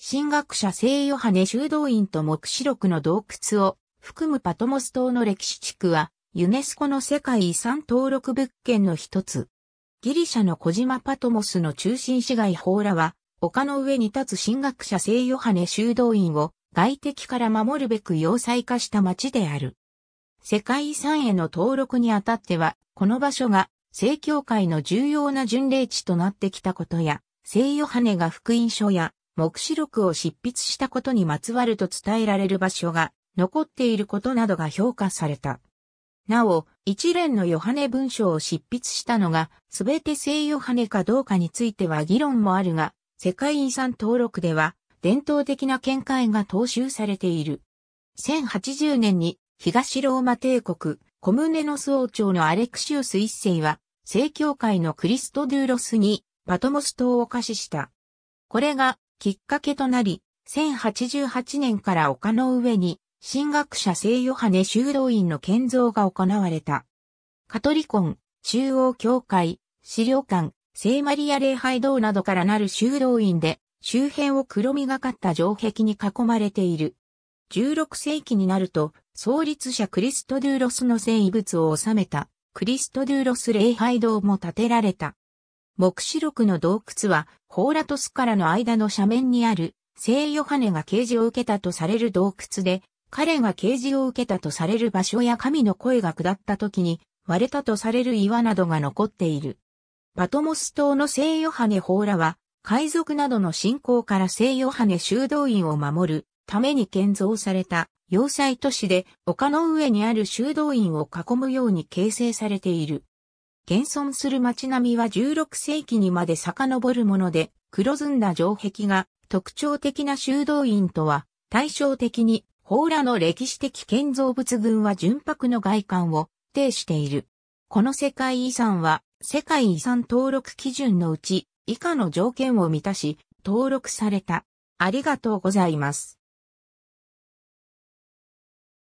神学者聖ヨハネ修道院と目視録の洞窟を含むパトモス島の歴史地区はユネスコの世界遺産登録物件の一つ。ギリシャの小島パトモスの中心市街ホーラは丘の上に立つ神学者聖ヨハネ修道院を外敵から守るべく要塞化した町である。世界遺産への登録にあたっては、この場所が聖教会の重要な巡礼地となってきたことや、聖ヨハネが福音書や目視録を執筆したことにまつわると伝えられる場所が残っていることなどが評価された。なお、一連のヨハネ文章を執筆したのが、すべて聖ヨハネかどうかについては議論もあるが、世界遺産登録では、伝統的な見解が踏襲されている。1080年に、東ローマ帝国、コムネノス王朝のアレクシウス一世は、正教会のクリストドゥーロスに、パトモス島を貸しした。これがきっかけとなり、1088年から丘の上に、神学者聖ヨハネ修道院の建造が行われた。カトリコン、中央教会、資料館、聖マリア礼拝堂などからなる修道院で、周辺を黒みがかった城壁に囲まれている。16世紀になると、創立者クリストドゥーロスの聖遺物を収めた、クリストドゥーロス礼拝堂も建てられた。目視録の洞窟は、ホーラトスからの間の斜面にある、聖ヨハネが啓示を受けたとされる洞窟で、彼が啓示を受けたとされる場所や神の声が下った時に、割れたとされる岩などが残っている。パトモス島の聖ヨハネホーラは、海賊などの信仰から聖ヨハネ修道院を守るために建造された要塞都市で丘の上にある修道院を囲むように形成されている。現存する街並みは16世紀にまで遡るもので、黒ずんだ城壁が特徴的な修道院とは対照的に、宝羅の歴史的建造物群は純白の外観を呈している。この世界遺産は世界遺産登録基準のうち以下の条件を満たし登録された。ありがとうございます。